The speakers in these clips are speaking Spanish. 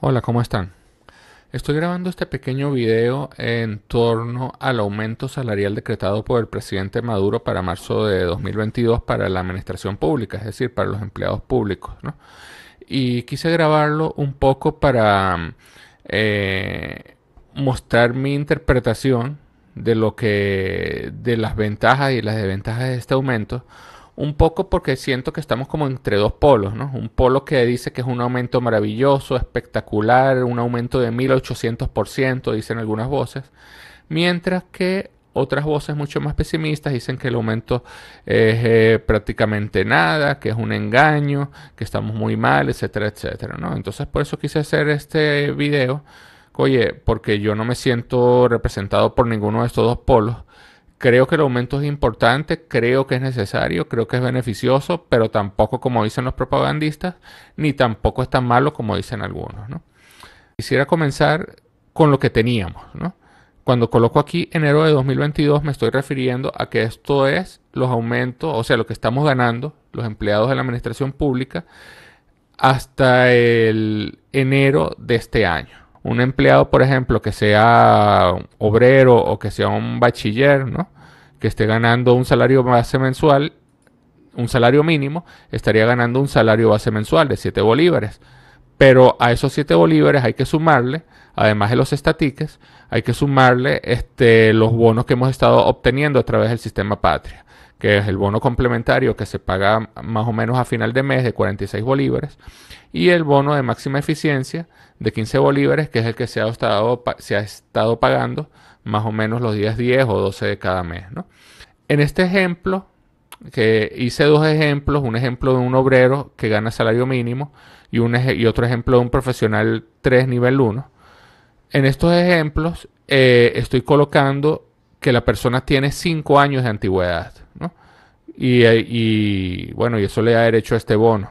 Hola, ¿cómo están? Estoy grabando este pequeño video en torno al aumento salarial decretado por el presidente Maduro para marzo de 2022 para la administración pública, es decir, para los empleados públicos. Y quise grabarlo un poco para eh, mostrar mi interpretación de lo que de las ventajas y las desventajas de este aumento un poco porque siento que estamos como entre dos polos, ¿no? Un polo que dice que es un aumento maravilloso, espectacular, un aumento de 1800%, dicen algunas voces, mientras que otras voces mucho más pesimistas dicen que el aumento es eh, prácticamente nada, que es un engaño, que estamos muy mal, etcétera, etcétera, ¿no? Entonces por eso quise hacer este video, oye, porque yo no me siento representado por ninguno de estos dos polos Creo que el aumento es importante, creo que es necesario, creo que es beneficioso, pero tampoco como dicen los propagandistas, ni tampoco es tan malo como dicen algunos. ¿no? Quisiera comenzar con lo que teníamos. ¿no? Cuando coloco aquí enero de 2022 me estoy refiriendo a que esto es los aumentos, o sea, lo que estamos ganando los empleados de la administración pública hasta el enero de este año un empleado, por ejemplo, que sea obrero o que sea un bachiller, ¿no? que esté ganando un salario base mensual, un salario mínimo, estaría ganando un salario base mensual de 7 bolívares. Pero a esos 7 bolívares hay que sumarle, además de los estatiques, hay que sumarle este, los bonos que hemos estado obteniendo a través del sistema patria que es el bono complementario que se paga más o menos a final de mes de 46 bolívares, y el bono de máxima eficiencia de 15 bolívares, que es el que se ha estado, se ha estado pagando más o menos los días 10 o 12 de cada mes. En este ejemplo, que hice dos ejemplos, un ejemplo de un obrero que gana salario mínimo y, un y otro ejemplo de un profesional 3 nivel 1. En estos ejemplos eh, estoy colocando que la persona tiene 5 años de antigüedad. Y, bueno, y eso le da derecho a este bono,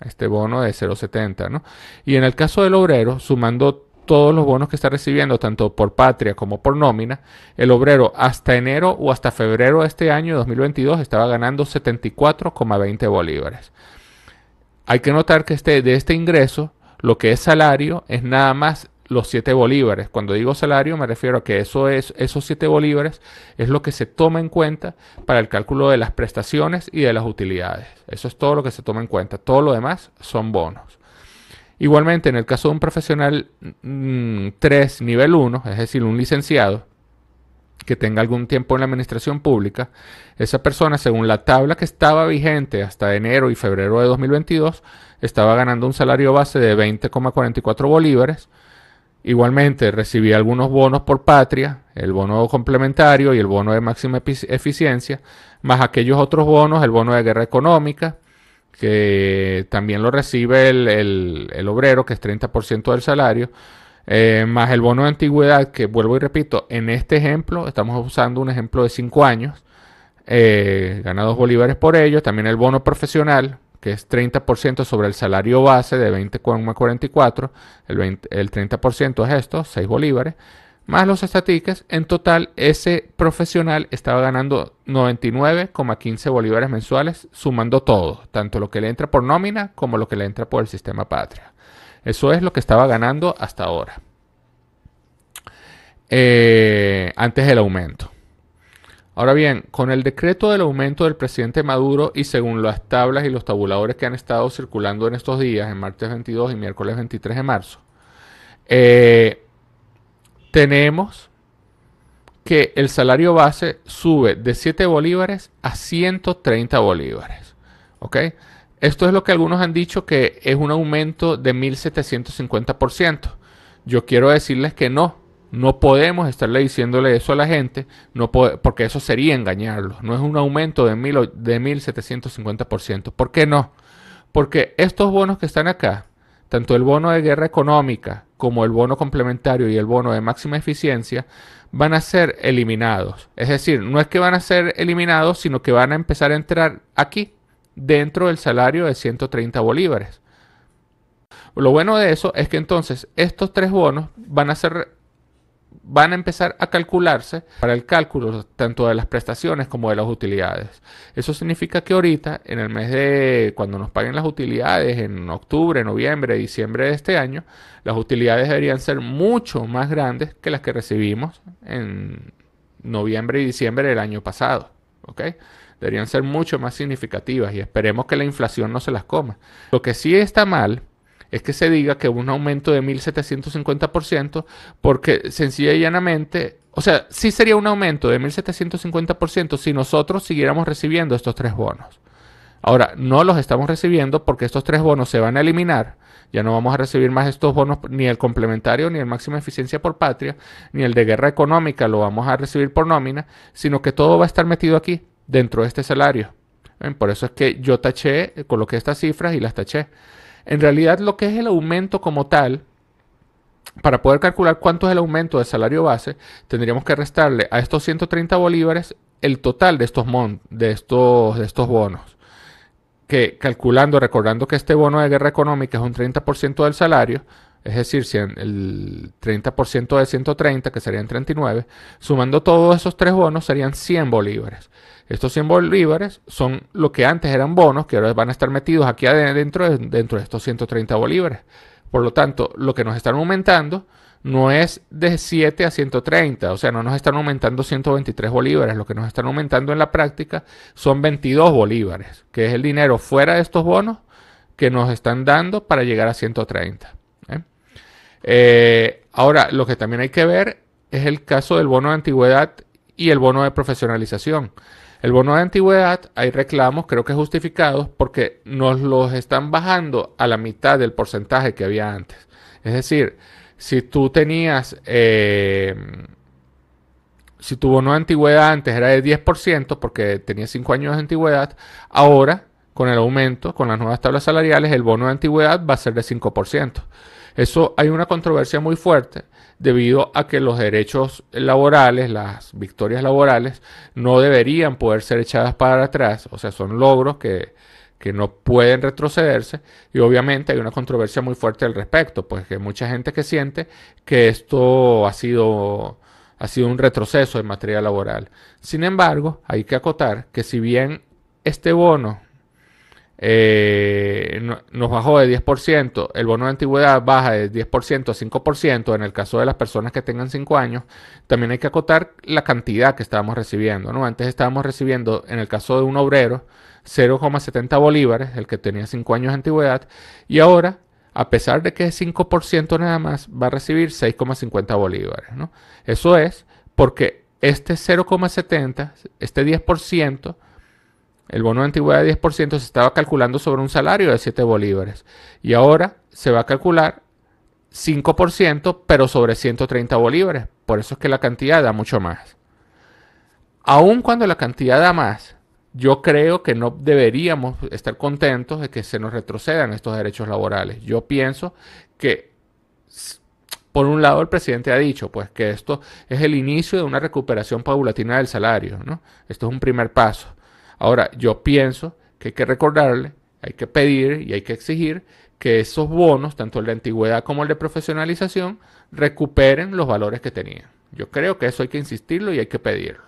a este bono de 0,70. Y en el caso del obrero, sumando todos los bonos que está recibiendo, tanto por patria como por nómina, el obrero hasta enero o hasta febrero de este año 2022 estaba ganando 74,20 bolívares. Hay que notar que este, de este ingreso, lo que es salario es nada más los 7 bolívares. Cuando digo salario me refiero a que eso es, esos 7 bolívares es lo que se toma en cuenta para el cálculo de las prestaciones y de las utilidades. Eso es todo lo que se toma en cuenta. Todo lo demás son bonos. Igualmente, en el caso de un profesional 3, mm, nivel 1, es decir, un licenciado que tenga algún tiempo en la administración pública, esa persona, según la tabla que estaba vigente hasta enero y febrero de 2022, estaba ganando un salario base de 20,44 bolívares. Igualmente, recibía algunos bonos por patria, el bono complementario y el bono de máxima eficiencia, más aquellos otros bonos, el bono de guerra económica, que también lo recibe el, obrero, que es 30% del salario, eh, más el bono de antigüedad, que vuelvo y repito, en este ejemplo estamos usando un ejemplo de 5 años, eh, gana 2 bolívares por ello, también el bono profesional, que es 30% sobre el salario base de 20,44, el, el 30% es esto, 6 bolívares, más los estatiques, en total ese profesional estaba ganando 99,15 bolívares mensuales, sumando todo, tanto lo que le entra por nómina como lo que le entra por el sistema patria. Eso es lo que estaba ganando hasta ahora, eh, antes del aumento. Ahora bien, con el decreto del aumento del presidente Maduro y según las tablas y los tabuladores que han estado circulando en estos días, en martes 22 y miércoles 23 de marzo, eh, tenemos que el salario base sube de 7 bolívares a 130 bolívares. ¿Ok? Esto es lo que algunos han dicho que es un aumento de 1750%. Yo quiero decirles que no, no podemos estarle diciéndole eso a la gente, no porque eso sería engañarlos. No es un aumento de, de 1750%. ¿Por qué no? Porque estos bonos que están acá, tanto el bono de guerra económica como el bono complementario y el bono de máxima eficiencia, van a ser eliminados. Es decir, no es que van a ser eliminados, sino que van a empezar a entrar aquí, dentro del salario de 130 bolívares. Lo bueno de eso es que entonces estos tres bonos van a ser van a empezar a calcularse para el cálculo tanto de las prestaciones como de las utilidades. Eso significa que ahorita, en el mes de cuando nos paguen las utilidades, en octubre, noviembre, diciembre de este año, las utilidades deberían ser mucho más grandes que las que recibimos en noviembre y diciembre del año pasado. ¿ok? Deberían ser mucho más significativas y esperemos que la inflación no se las coma. Lo que sí está mal es que se diga que un aumento de 1750% porque sencilla y llanamente, o sea, sí sería un aumento de 1750% si nosotros siguiéramos recibiendo estos tres bonos. Ahora, no los estamos recibiendo porque estos tres bonos se van a eliminar. Ya no vamos a recibir más estos bonos, ni el complementario, ni el máximo eficiencia por patria, ni el de guerra económica, lo vamos a recibir por nómina, sino que todo va a estar metido aquí, dentro de este salario. Por eso es que yo taché, coloqué estas cifras y las taché. En realidad lo que es el aumento como tal, para poder calcular cuánto es el aumento del salario base, tendríamos que restarle a estos 130 bolívares el total de estos, de estos, de estos bonos. Que calculando, recordando que este bono de guerra económica es un 30% del salario, es decir, el 30% de 130, que serían 39, sumando todos esos tres bonos serían 100 bolívares. Estos 100 bolívares son lo que antes eran bonos, que ahora van a estar metidos aquí adentro, dentro de estos 130 bolívares. Por lo tanto, lo que nos están aumentando no es de 7 a 130, o sea, no nos están aumentando 123 bolívares, lo que nos están aumentando en la práctica son 22 bolívares, que es el dinero fuera de estos bonos que nos están dando para llegar a 130. Eh, ahora, lo que también hay que ver es el caso del bono de antigüedad y el bono de profesionalización. El bono de antigüedad, hay reclamos, creo que justificados, porque nos los están bajando a la mitad del porcentaje que había antes. Es decir, si tú tenías, eh, si tu bono de antigüedad antes era de 10% porque tenía 5 años de antigüedad, ahora con el aumento, con las nuevas tablas salariales, el bono de antigüedad va a ser de 5%. Eso hay una controversia muy fuerte debido a que los derechos laborales, las victorias laborales, no deberían poder ser echadas para atrás, o sea, son logros que, no pueden retrocederse y obviamente hay una controversia muy fuerte al respecto, pues que mucha gente que siente que esto ha sido ha sido un retroceso en materia laboral. Sin embargo, hay que acotar que si bien este bono eh, nos bajó de 10%, el bono de antigüedad baja de 10% a 5% en el caso de las personas que tengan 5 años, también hay que acotar la cantidad que estábamos recibiendo. ¿no? Antes estábamos recibiendo, en el caso de un obrero, 0,70 bolívares, el que tenía 5 años de antigüedad, y ahora, a pesar de que es 5% nada más, va a recibir 6,50 bolívares. ¿no? Eso es porque este 0,70, este 10%, el bono de antigüedad de 10% se estaba calculando sobre un salario de 7 bolívares y ahora se va a calcular 5%, pero sobre 130 bolívares. Por eso es que la cantidad da mucho más. Aun cuando la cantidad da más, yo creo que no deberíamos estar contentos de que se nos retrocedan estos derechos laborales. Yo pienso que, por un lado, el presidente ha dicho pues, que esto es el inicio de una recuperación paulatina del salario. ¿no? Esto es un primer paso. Ahora, yo pienso que hay que recordarle, hay que pedir y hay que exigir que esos bonos, tanto el de antigüedad como el de profesionalización, recuperen los valores que tenían. Yo creo que eso hay que insistirlo y hay que pedirlo.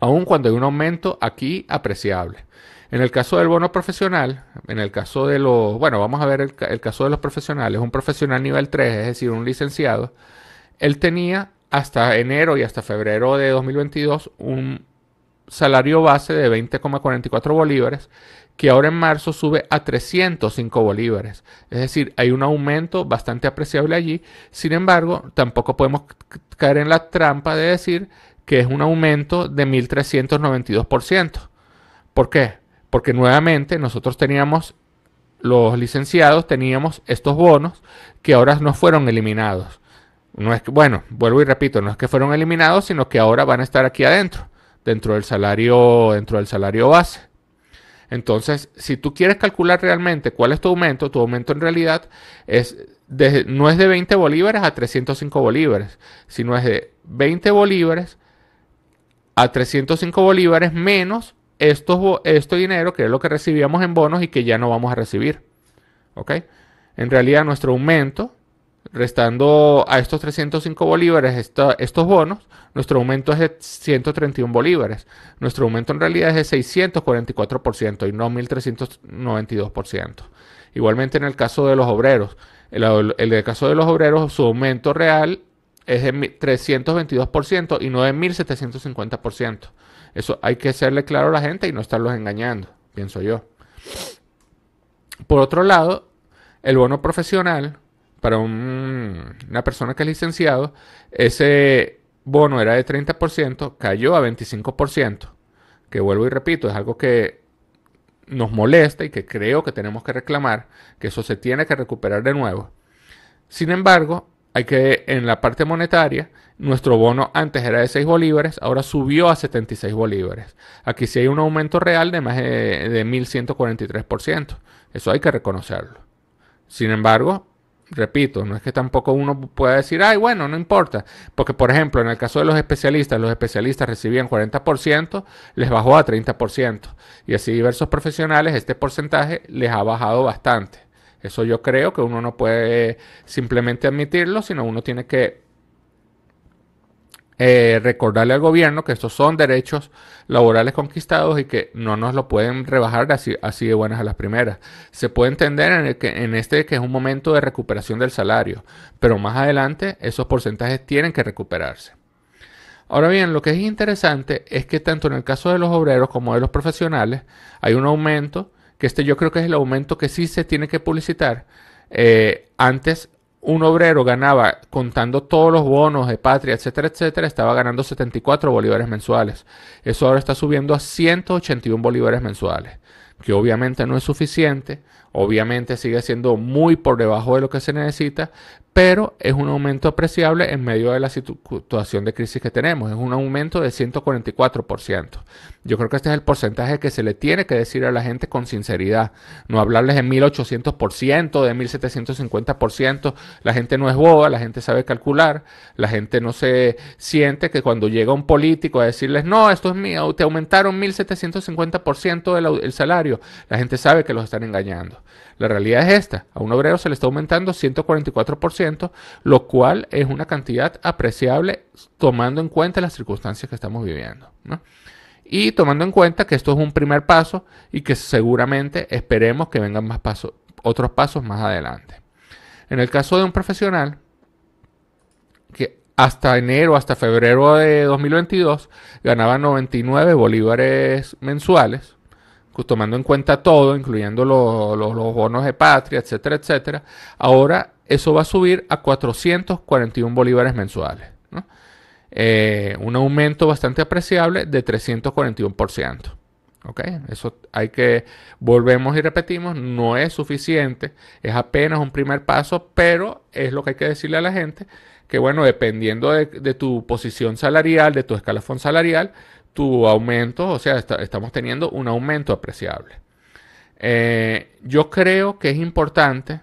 Aun cuando hay un aumento aquí apreciable. En el caso del bono profesional, en el caso de los, bueno, vamos a ver el, el, caso de los profesionales, un profesional nivel 3, es decir, un licenciado, él tenía hasta enero y hasta febrero de 2022 un salario base de 20,44 bolívares, que ahora en marzo sube a 305 bolívares. Es decir, hay un aumento bastante apreciable allí. Sin embargo, tampoco podemos caer en la trampa de decir que es un aumento de 1.392%. ¿Por qué? Porque nuevamente nosotros teníamos, los licenciados teníamos estos bonos que ahora no fueron eliminados. No es bueno, vuelvo y repito, no es que fueron eliminados, sino que ahora van a estar aquí adentro dentro del salario, dentro del salario base. Entonces, si tú quieres calcular realmente cuál es tu aumento, tu aumento en realidad es no es de 20 bolívares a 305 bolívares, sino es de 20 bolívares a 305 bolívares menos esto este dinero que es lo que recibíamos en bonos y que ya no vamos a recibir. ¿Ok? En realidad nuestro aumento Restando a estos 305 bolívares estos bonos, nuestro aumento es de 131 bolívares. Nuestro aumento en realidad es de 644% y no 1.392%. Igualmente en el caso de los obreros. el, caso de los obreros, su aumento real es de 322% y no de 1.750%. Eso hay que serle claro a la gente y no estarlos engañando, pienso yo. Por otro lado, el bono profesional para una persona que es licenciado, ese bono era de 30%, cayó a 25%, que vuelvo y repito, es algo que nos molesta y que creo que tenemos que reclamar, que eso se tiene que recuperar de nuevo. Sin embargo, hay que en la parte monetaria, nuestro bono antes era de 6 bolívares, ahora subió a 76 bolívares. Aquí sí hay un aumento real de más de 1.143%. Eso hay que reconocerlo. Sin embargo, repito, no es que tampoco uno pueda decir, ay, bueno, no importa. Porque, por ejemplo, en el caso de los especialistas, los especialistas recibían 40%, les bajó a 30%. Y así diversos profesionales, este porcentaje les ha bajado bastante. Eso yo creo que uno no puede simplemente admitirlo, sino uno tiene que eh, recordarle al gobierno que estos son derechos laborales conquistados y que no nos lo pueden rebajar así, así de buenas a las primeras. Se puede entender en, el que, en este que es un momento de recuperación del salario, pero más adelante esos porcentajes tienen que recuperarse. Ahora bien, lo que es interesante es que tanto en el caso de los obreros como de los profesionales hay un aumento, que este yo creo que es el aumento que sí se tiene que publicitar. Eh, antes un obrero ganaba, contando todos los bonos de patria, etcétera, etcétera, estaba ganando 74 bolívares mensuales. Eso ahora está subiendo a 181 bolívares mensuales, que obviamente no es suficiente, obviamente sigue siendo muy por debajo de lo que se necesita, pero es un aumento apreciable en medio de la situación de crisis que tenemos, es un aumento de 144%. Yo creo que este es el porcentaje que se le tiene que decir a la gente con sinceridad. No hablarles de 1800%, de 1750%. La gente no es boba, la gente sabe calcular. La gente no se siente que cuando llega un político a decirles, no, esto es mío, te aumentaron 1750% del el salario, la gente sabe que los están engañando. La realidad es esta. A un obrero se le está aumentando 144%, lo cual es una cantidad apreciable tomando en cuenta las circunstancias que estamos viviendo. ¿no? Y tomando en cuenta que esto es un primer paso y que seguramente esperemos que vengan más pasos, otros pasos más adelante. En el caso de un profesional que hasta enero, hasta febrero de 2022, ganaba 99 bolívares mensuales, tomando en cuenta todo, incluyendo los, bonos de patria, etcétera, etcétera. Ahora eso va a subir a 441 bolívares mensuales. ¿no? Eh, un aumento bastante apreciable de 341%. ¿Ok? Eso hay que, volvemos y repetimos, no es suficiente, es apenas un primer paso, pero es lo que hay que decirle a la gente, que bueno, dependiendo de, tu posición salarial, de tu escalafón salarial, tu aumento, o sea, estamos teniendo un aumento apreciable. Eh, yo creo que es importante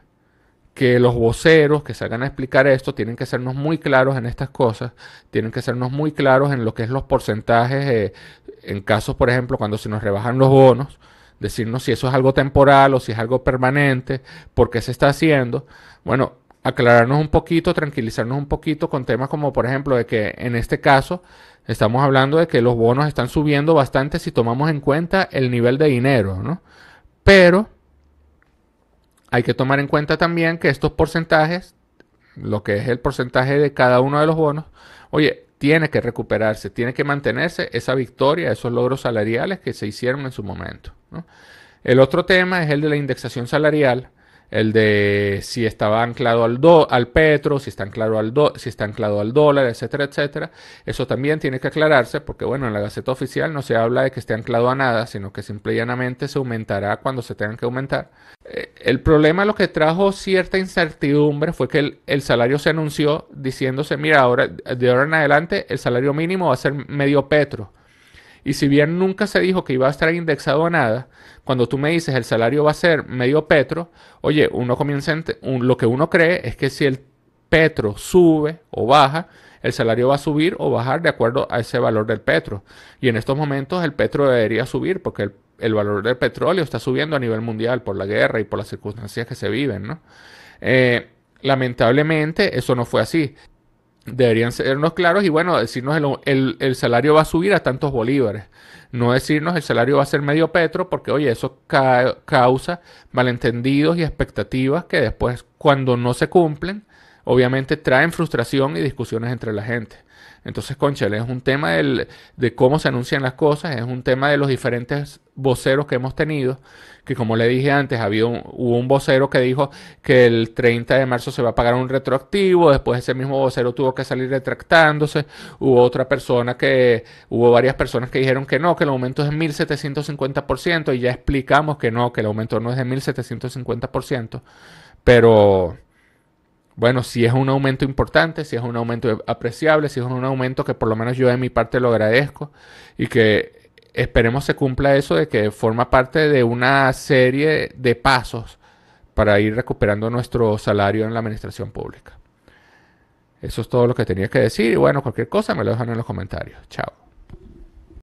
que los voceros que salgan a explicar esto tienen que sernos muy claros en estas cosas, tienen que sernos muy claros en lo que es los porcentajes, eh, en casos, por ejemplo, cuando se nos rebajan los bonos, decirnos si eso es algo temporal o si es algo permanente, por qué se está haciendo. Bueno, aclararnos un poquito, tranquilizarnos un poquito con temas como, por ejemplo, de que en este caso estamos hablando de que los bonos están subiendo bastante si tomamos en cuenta el nivel de dinero, ¿no? Pero hay que tomar en cuenta también que estos porcentajes, lo que es el porcentaje de cada uno de los bonos, oye, tiene que recuperarse, tiene que mantenerse esa victoria, esos logros salariales que se hicieron en su momento. El otro tema es el de la indexación salarial, el de si estaba anclado al, al petro, si está, anclado al si está anclado al dólar, etcétera, etcétera. Eso también tiene que aclararse porque, bueno, en la Gaceta Oficial no se habla de que esté anclado a nada, sino que simple y llanamente se aumentará cuando se tengan que aumentar. Eh, el problema lo que trajo cierta incertidumbre fue que el, el, salario se anunció diciéndose, mira, ahora de ahora en adelante el salario mínimo va a ser medio petro. Y si bien nunca se dijo que iba a estar indexado a nada, cuando tú me dices el salario va a ser medio petro, oye, uno comienza lo que uno cree es que si el petro sube o baja, el salario va a subir o bajar de acuerdo a ese valor del petro. Y en estos momentos el petro debería subir porque el, valor del petróleo está subiendo a nivel mundial por la guerra y por las circunstancias que se viven, ¿no? Eh, lamentablemente eso no fue así deberían sernos claros y bueno, decirnos el, el, salario va a subir a tantos bolívares. No decirnos el salario va a ser medio petro, porque oye, eso causa malentendidos y expectativas que después, cuando no se cumplen, obviamente traen frustración y discusiones entre la gente. Entonces, conchale, es un tema de cómo se anuncian las cosas, es un tema de los diferentes voceros que hemos tenido, que como le dije antes, había hubo un vocero que dijo que el 30 de marzo se va a pagar un retroactivo, después ese mismo vocero tuvo que salir retractándose, hubo otra persona que, hubo varias personas que dijeron que no, que el aumento es de 1750% y ya explicamos que no, que el aumento no es de 1750%, pero bueno, si es un aumento importante, si es un aumento apreciable, si es un aumento que por lo menos yo de mi parte lo agradezco y que esperemos se cumpla eso de que forma parte de una serie de pasos para ir recuperando nuestro salario en la administración pública. Eso es todo lo que tenía que decir y bueno, cualquier cosa me lo dejan en los comentarios. Chao.